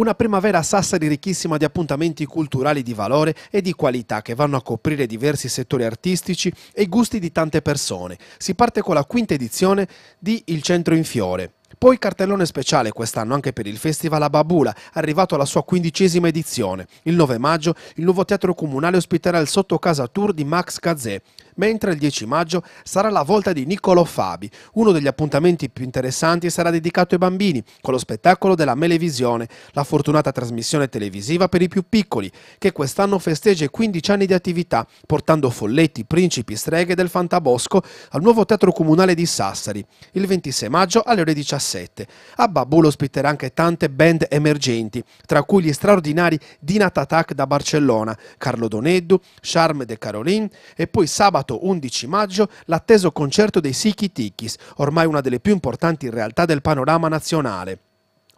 Una primavera Sassari ricchissima di appuntamenti culturali di valore e di qualità che vanno a coprire diversi settori artistici e gusti di tante persone. Si parte con la quinta edizione di Il Centro in Fiore. Poi cartellone speciale quest'anno anche per il Festival a Babula, arrivato alla sua quindicesima edizione. Il 9 maggio il nuovo teatro comunale ospiterà il Sottocasa Tour di Max Gazzè mentre il 10 maggio sarà la volta di Niccolò Fabi. Uno degli appuntamenti più interessanti sarà dedicato ai bambini, con lo spettacolo della Melevisione, la fortunata trasmissione televisiva per i più piccoli, che quest'anno festeggia i 15 anni di attività, portando folletti, principi, streghe del Fantabosco al nuovo Teatro Comunale di Sassari, il 26 maggio alle ore 17. A Babulo ospiterà anche tante band emergenti, tra cui gli straordinari Dina Tatak da Barcellona, Carlo Doneddu, Charme de Caroline e poi sabato sabato 11 maggio l'atteso concerto dei Siki Tikis, ormai una delle più importanti realtà del panorama nazionale.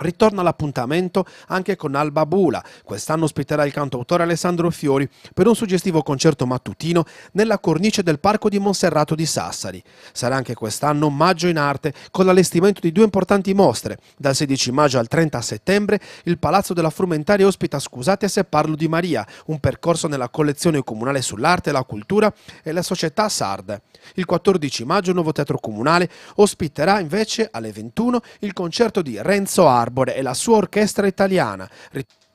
Ritorna all'appuntamento anche con Alba Bula. Quest'anno ospiterà il cantautore Alessandro Fiori per un suggestivo concerto mattutino nella cornice del Parco di Monserrato di Sassari. Sarà anche quest'anno maggio in arte con l'allestimento di due importanti mostre. Dal 16 maggio al 30 settembre il Palazzo della Frumentaria ospita Scusate se parlo di Maria, un percorso nella collezione comunale sull'arte, la cultura e la società sarda. Il 14 maggio il nuovo teatro comunale ospiterà invece alle 21 il concerto di Renzo Arbo Arbore e la sua orchestra italiana.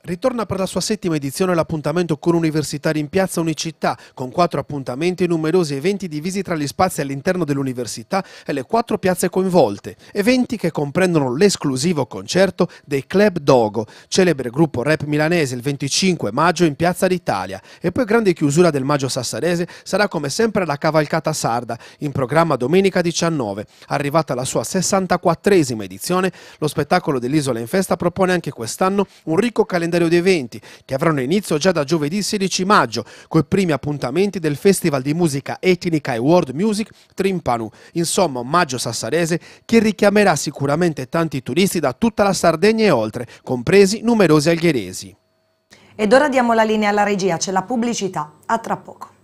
Ritorna per la sua settima edizione l'appuntamento con universitari in piazza Unicità, con quattro appuntamenti e numerosi eventi divisi tra gli spazi all'interno dell'università e le quattro piazze coinvolte, eventi che comprendono l'esclusivo concerto dei Club Dogo, celebre gruppo rap milanese il 25 maggio in Piazza d'Italia, e poi grande chiusura del maggio sassarese sarà come sempre la cavalcata sarda, in programma domenica 19. Arrivata la sua 64esima edizione, lo spettacolo dell'Isola in Festa propone anche quest'anno un ricco calendario calendario di eventi che avranno inizio già da giovedì 16 maggio coi primi appuntamenti del Festival di Musica Etnica e World Music Trimpanu. Insomma, un maggio sassarese che richiamerà sicuramente tanti turisti da tutta la Sardegna e oltre, compresi numerosi algheresi. Ed ora diamo la linea alla regia, c'è la pubblicità. A tra poco.